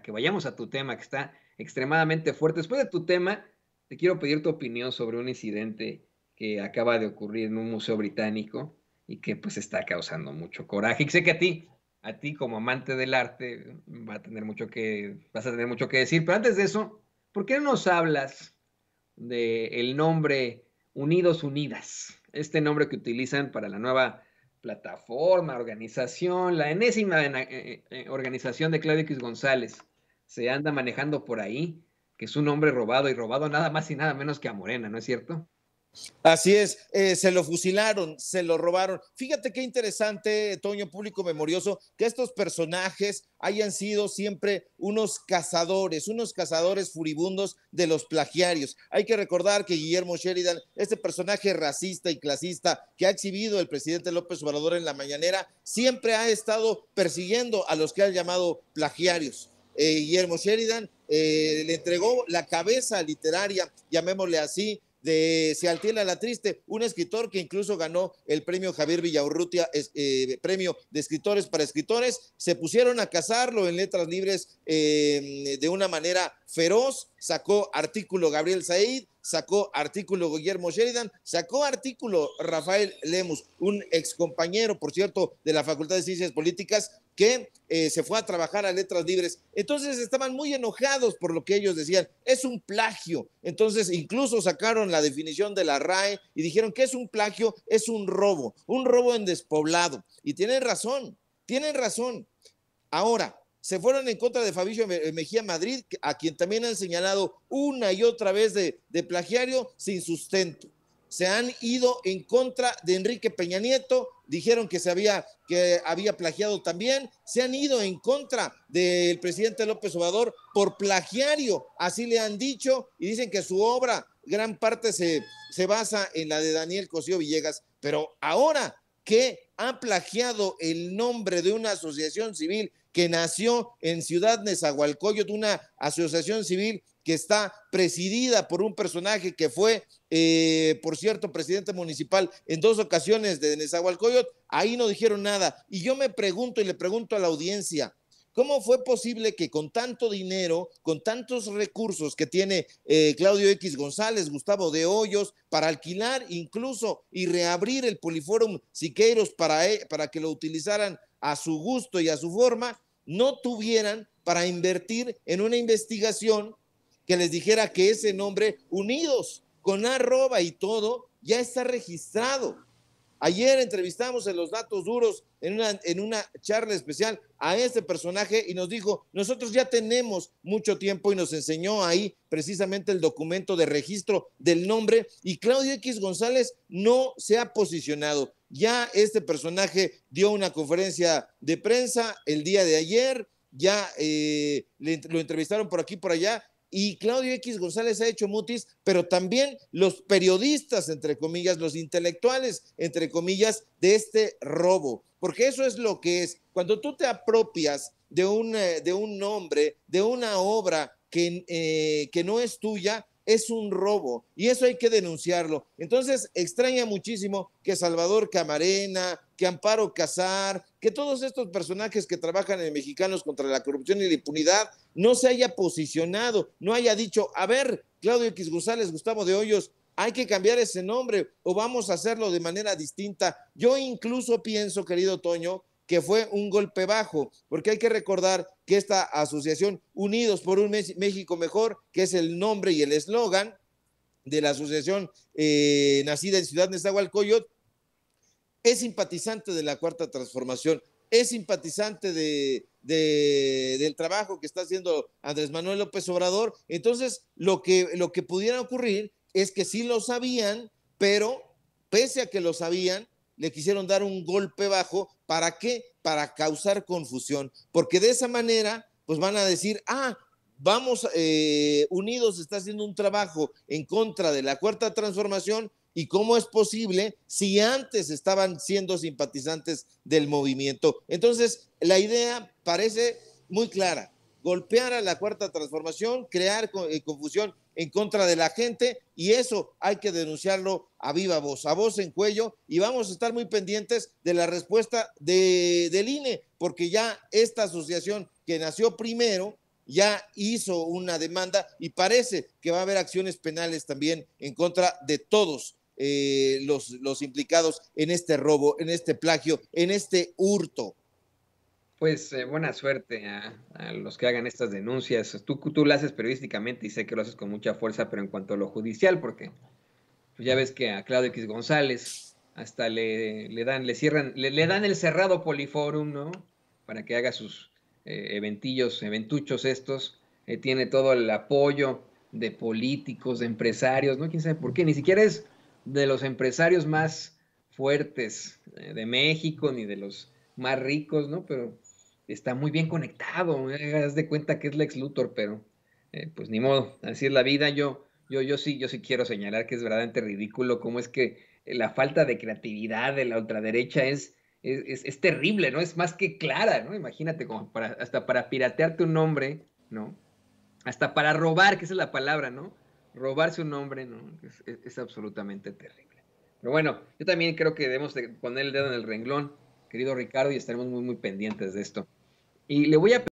que vayamos a tu tema, que está extremadamente fuerte. Después de tu tema, te quiero pedir tu opinión sobre un incidente que acaba de ocurrir en un museo británico y que pues está causando mucho coraje. Y sé que a ti, a ti como amante del arte, va a tener mucho que, vas a tener mucho que decir. Pero antes de eso, ¿por qué no nos hablas del el nombre Unidos Unidas? Este nombre que utilizan para la nueva plataforma, organización, la enésima eh, eh, eh, organización de Claudio X González se anda manejando por ahí, que es un hombre robado y robado nada más y nada menos que a Morena, ¿no es cierto? Así es, eh, se lo fusilaron, se lo robaron. Fíjate qué interesante, Toño, público memorioso, que estos personajes hayan sido siempre unos cazadores, unos cazadores furibundos de los plagiarios. Hay que recordar que Guillermo Sheridan, este personaje racista y clasista que ha exhibido el presidente López Obrador en la mañanera, siempre ha estado persiguiendo a los que han llamado plagiarios. Eh, Guillermo Sheridan eh, le entregó la cabeza literaria, llamémosle así, de Sealtiela la Triste, un escritor que incluso ganó el premio Javier Villaurrutia, eh, premio de escritores para escritores, se pusieron a cazarlo en letras libres eh, de una manera feroz, sacó artículo Gabriel Said, sacó artículo Guillermo Sheridan, sacó artículo Rafael Lemus, un excompañero, por cierto, de la Facultad de Ciencias Políticas, que eh, se fue a trabajar a letras libres. Entonces estaban muy enojados por lo que ellos decían, es un plagio. Entonces incluso sacaron la definición de la RAE y dijeron que es un plagio, es un robo, un robo en despoblado. Y tienen razón, tienen razón. Ahora, se fueron en contra de Fabricio Mejía Madrid, a quien también han señalado una y otra vez de, de, plagiario sin sustento. Se han ido en contra de Enrique Peña Nieto, dijeron que, se había, que había plagiado también, se han ido en contra del presidente López Obrador por plagiario, así le han dicho, y dicen que su obra gran parte se, se basa en la de Daniel Cosío Villegas, pero ahora que ha plagiado el nombre de una asociación civil que nació en Ciudad Nezahualcóyotl, una asociación civil que está presidida por un personaje que fue, eh, por cierto, presidente municipal en dos ocasiones de Nezahualcóyotl, ahí no dijeron nada. Y yo me pregunto y le pregunto a la audiencia, ¿Cómo fue posible que con tanto dinero, con tantos recursos que tiene eh, Claudio X González, Gustavo de Hoyos, para alquilar incluso y reabrir el Poliforum Siqueiros para, e, para que lo utilizaran a su gusto y a su forma, no tuvieran para invertir en una investigación que les dijera que ese nombre, unidos con arroba y todo, ya está registrado? Ayer entrevistamos en los datos duros en una, en una charla especial a este personaje y nos dijo, nosotros ya tenemos mucho tiempo y nos enseñó ahí precisamente el documento de registro del nombre y Claudio X González no se ha posicionado. Ya este personaje dio una conferencia de prensa el día de ayer, ya eh, lo entrevistaron por aquí, por allá, y Claudio X González ha hecho mutis, pero también los periodistas, entre comillas, los intelectuales, entre comillas, de este robo, porque eso es lo que es. Cuando tú te apropias de un, eh, de un nombre, de una obra que, eh, que no es tuya, es un robo y eso hay que denunciarlo. Entonces extraña muchísimo que Salvador Camarena, que Amparo Casar, que todos estos personajes que trabajan en Mexicanos contra la corrupción y la impunidad no se haya posicionado, no haya dicho, a ver, Claudio X González, Gustavo de Hoyos, hay que cambiar ese nombre o vamos a hacerlo de manera distinta. Yo incluso pienso, querido Toño, que fue un golpe bajo, porque hay que recordar que esta asociación Unidos por un México Mejor, que es el nombre y el eslogan de la asociación eh, nacida en Ciudad Nezahualcóyotl, es simpatizante de la Cuarta Transformación, es simpatizante del trabajo que está haciendo Andrés Manuel López Obrador. Entonces, lo que, lo que pudiera ocurrir es que sí lo sabían, pero pese a que lo sabían, le quisieron dar un golpe bajo. ¿Para qué? Para causar confusión. Porque de esa manera, pues van a decir, ah, vamos, eh, Unidos está haciendo un trabajo en contra de la cuarta transformación. ¿Y cómo es posible si antes estaban siendo simpatizantes del movimiento? Entonces, la idea parece muy clara golpear a la cuarta transformación, crear eh, confusión en contra de la gente y eso hay que denunciarlo a viva voz, a voz en cuello y vamos a estar muy pendientes de la respuesta de, del INE, porque ya esta asociación que nació primero ya hizo una demanda y parece que va a haber acciones penales también en contra de todos eh, los, los implicados en este robo, en este plagio, en este hurto. Pues eh, buena suerte a, los que hagan estas denuncias. Tú, tú lo haces periodísticamente y sé que lo haces con mucha fuerza, pero en cuanto a lo judicial, porque pues, ya ves que a Claudio X González hasta le, le dan, le cierran, le, dan el cerrado poliforum, ¿no? Para que haga sus eh, eventillos, eventuchos estos. Eh, tiene todo el apoyo de políticos, de empresarios, ¿no? ¿Quién sabe por qué? Ni siquiera es de los empresarios más fuertes de México, ni de los más ricos, ¿no? Pero está muy bien conectado. Eh, haz de cuenta que es Lex Luthor, pero eh, pues ni modo, así es la vida. Yo, yo, yo sí, yo sí quiero señalar que es verdaderamente ridículo cómo es que la falta de creatividad de la ultraderecha es, es, terrible, ¿no? Es más que clara, ¿no? Imagínate, como para, hasta para piratearte un nombre, ¿no? Hasta para robar, que esa es la palabra, ¿no? Robarse un nombre, ¿no? Es, absolutamente terrible. Pero bueno, yo también creo que debemos poner el dedo en el renglón querido Ricardo, y estaremos muy, muy pendientes de esto. Y le voy a